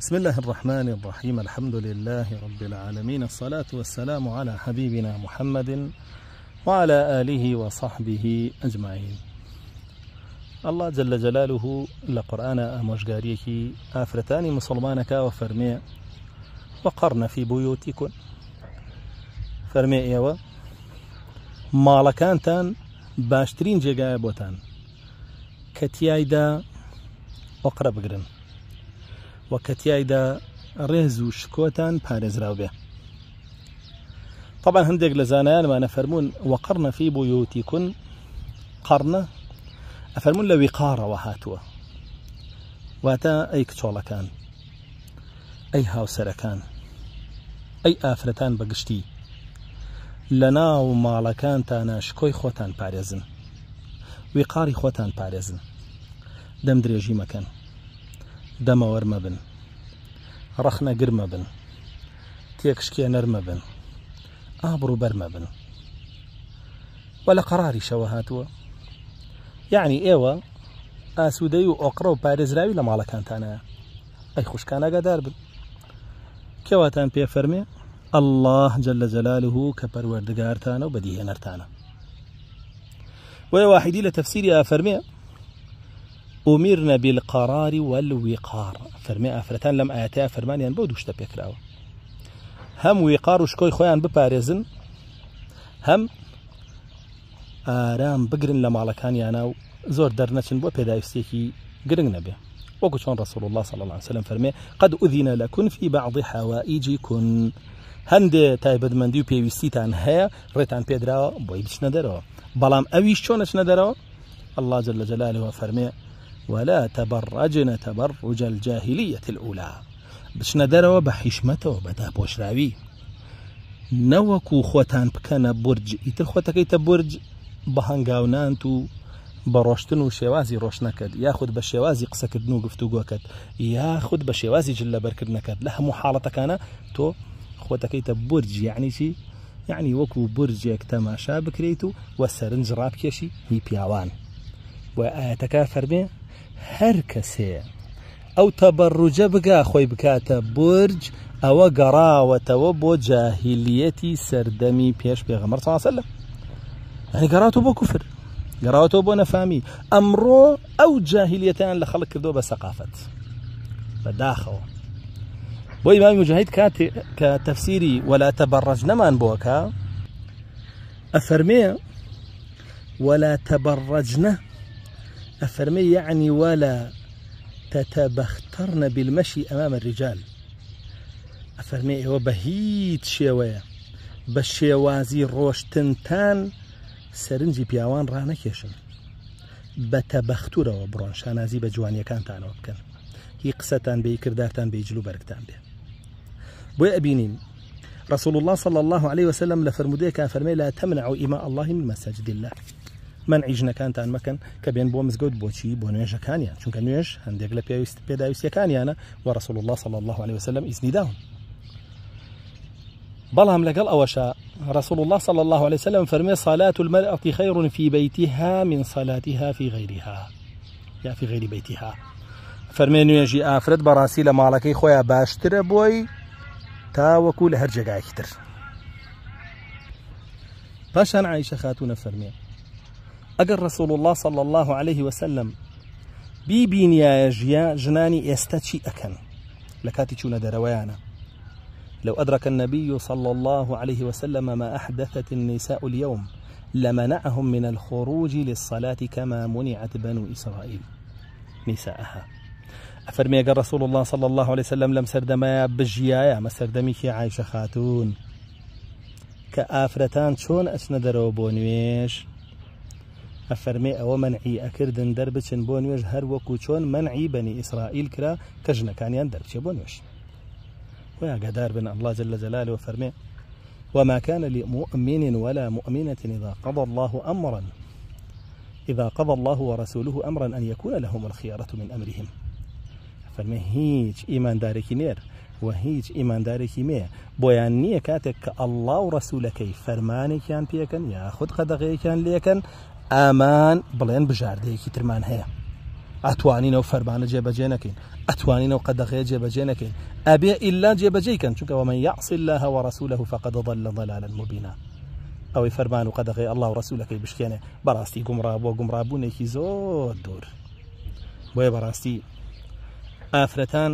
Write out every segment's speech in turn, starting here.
بسم الله الرحمن الرحيم الحمد لله رب العالمين الصلاة والسلام على حبيبنا محمد وعلى آله وصحبه أجمعين الله جل جلاله لقرآن أموشقاريكي آفرتان مسلمانك وفرمي وقرن في بيوتكن فرمي إيوا مالكانتا باشترين جێگایە كتيايدا وقرب تایدا و کەتیایدا ڕێز و شکۆتان پارێزراو بێ طبعا هەندێک لە زانایانمانە فەرمونون وەقڕنە فی بۆ یوتی کون قڕنە ئەفەرمونون لە ویقارەوە هاتووە واتە ئەی کچۆڵەکان ئەی هاوسەرەکان ئەی ئافرەتان بەگشتی لە ناو ماڵەکانتانە شکۆی خۆتان پارێزن ویقاری خۆتان پارێزن دەم درێژی مەکەن دەمەوەرمە بن رخنا گرمە بن تێکشکێ نەرمە بن أبرو و بن ولا قراري لە يعني إيوا هاتووە یعنی ئێوە راوي لما على كانت أنا أي خوش كان خوشکانەگەدار بن کێواتان پێ فرمي الله جل جلاله كبر پەروەردگارتانە و بەدیهێنەرتانە وي واحدي لە يا ئافەرمێ أمرنا بالقرار والوقار فرمي أفرتان لم آتا فرمانيان بو دوشتا هم وقار وشكوي خويان بباريزن هم بقرن لما على كان و زور دەرنەچن بۆ بدا گرنگ نەبێ وەکو وكشون رسول الله صلى الله عليه وسلم فرمي قد ئوذینە لە کون فی بعضی حوائیجی کون هەندێ تایبەتمەندی و پێویستیتان هەیە ڕێتان پێدراوە بۆی بچنە دەرەوە بەڵام ئەویش چۆن نەچنە دەرەوە الله جل جلاله وفرمي ولا تبرجن تبرج الجاهلية الأولى بچنە دەرەوە بە حیشمەتەوە بە تاپۆشراوی نەوەکو خۆتان بکەنە برج ئیتر خۆتەکەیتە برج بە هەنگاونانت و بە ڕۆشتن و شێوازی ڕۆشنەکەت یاخود بە شێوازی قسەکردن و گفتوگۆکەت یاخود بە شێوازی جل لە بەرکردنەکەت لە هەموو حاڵەتەکانە تۆ خۆتەکەیتە برج یعنی چی یعنی وەکو برجێک تەماشا بکرێت و وە سەرنج ڕابکێشی هی پیاوان وە ئاەتەکە فەرمێ هر کسی او تبرج بگا خوی بکات برج او گراوت و با جاهلیتی سردمی پیش پیغمبر صلی الله علیه و سلم یعنی گراوت با کفر گراوت با نفامی امرو او جاهلیتان لخلق کردو با ثقافت با داخل با امام مجاهد که تفسیری ولا تبرج نمان بوکا افرمیه ولا تبرجنا أفرمي يعني ولا تتبخترن بالمشي أمام الرجال أفرمي إيوه بهيت شيوية بشيوازي روشتنتان سرنجي بياوان رانكيشن بەتەبەختورەوە بڕۆن شانازی بە جوانیەکانتانەوە بکەن هی قسەتان بێ کردارتان بي جلو بەرگتان بي بوي أبينين رسول الله صلى الله عليه وسلم كان فرمي لا تمنعوا إماء الله من مساجد الله من عیژنەکانتان بو کە بو بۆ مزگەوت بۆچی بۆ نوێژەکانیان چونکە نوێژ هەندێک لە پێویست پێداویستەکانیانە و رسول الله صلی الله عليه وسلم ئیسنی داون بلهم لقل ئەوەشە رسول الله صلى الله عليه وسلم فرمي صلاة المرأة خير في بيتها من صلاتها في غيرها يا في غير بيتها فرمي نوێژی ئافرەت بەڕاستی مالك ماڵەکەی باشتر بوي تا تاوەکو لە هەر جێگایکتر پاشان عیشە خاتونە فەرمیێ اگر رسول الله صلى الله عليه وسلم بي بين يا جيا جناني ئەەکەن اكن لكاتي چوونە دەرەوەیانە لو أدرك النبي صلى الله عليه وسلم ما أحدثت النساء اليوم لمنعهم من الخروج للصلاة كما منعت بنو إسرائيل نساءها أفرمي قال رسول الله صلى الله عليه وسلم لم سردما بجيايا ما سردميك عائشة خاتون كآفرتان شون أسندروا بونويش ئەفەرمێ ئەوە منعی ئەکردن دەربچن بۆ هر وكو چون منعي بني اسرائيل كرا کرا كان ژنەکانیان دەرچێ بۆ نوێش وياقدار بن الله جل جلاله وفرمي وما كان لمؤمن ولا مؤمنة إذا قضى الله أمرا إذا قضى الله ورسوله أمرا أن يكون لهم الخيارة من أمرهم فرمي هيج إيمان دارك نير وهيج إيمان دارك مي نییە كاتك الله ورسولك فرمانك ڕسوولەکەی بيكن پێکەن قدغيك خود قەدەغەیەکیان ئامان بڵێن بژاردەیەکی ترمان هەیە ئەتوانینەوە فەربانە جێبەجێ نەکەین ئەتوانینەوە قەدەغێ جێبەجێ نەکەین ئەبێ ئللا جێبەجێکەن چونکەەوە من یاعسل لە هەوە ڕسوولە و فقد دەڵ لە دەلالن مبیە ئەوەی فەرمان و قەدەغی ئەلله و ڕسوولەکەی بشکێنێ بەڕاستی گومڕا بۆ گومڕابوونێکی زۆر دوور بۆیە بەڕاستی ئافرەتان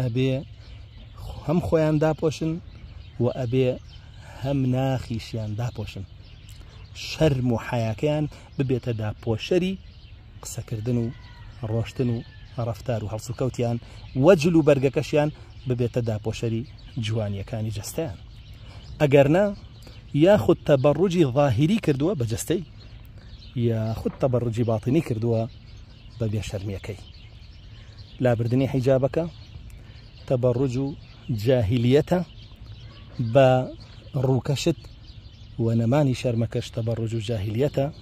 ئەبێ هەم خۆیان داپۆشن و ئەبێ هەم ناخیشیان داپۆشن شەرم و حیاکەیان ببێتە داپۆشەری قسەکردن و ڕۆشتن و ڕفتار و هەڵسوکەوتیان وەجل و بەرگەکەشیان ببێتە داپۆشەری جوانیەکانی جستیان ئەگەرنا یاخود تەبەڕوجی ظاهری کردووە بە جستەی یاخود تەبەڕوجی باتنی کردووە بە بێشەرمیەکەی لابردنی حیجابەکە تەبەڕوج و جاهیلیەتە بە ڕووکەشت ونماني شرمكش تبرج و بناخت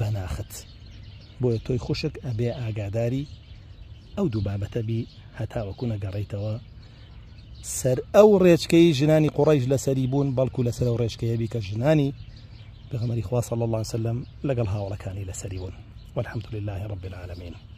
بەناخت بۆیە تۆی خوشک ئەبێ ئاگاداری ئەو دوو بابەتەبی هەتاوەکو نەگەڕیتەوە سر أو ڕێچکەی جناني قوڕیش لەسەری بلكو لسر أو ئەو ڕێچکەیەبی جناني ژنانی بغمەری صلى الله عليه وسلم لقلها هاوڵەکانی لەسەری بوون والحمد لله رب العالمين